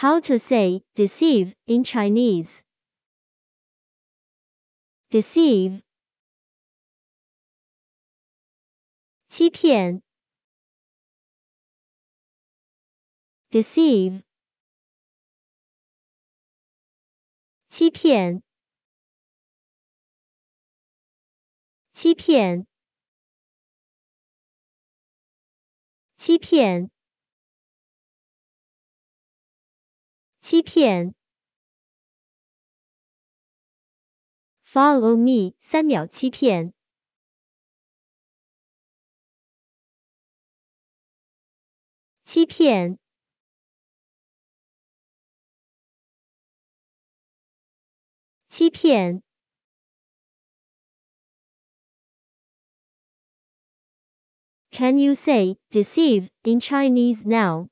How to say deceive in Chinese. Deceive. 欺骗 deceive 欺骗欺骗欺骗欺骗。Follow me，三秒欺骗。欺骗。欺骗。Can you say deceive in Chinese now?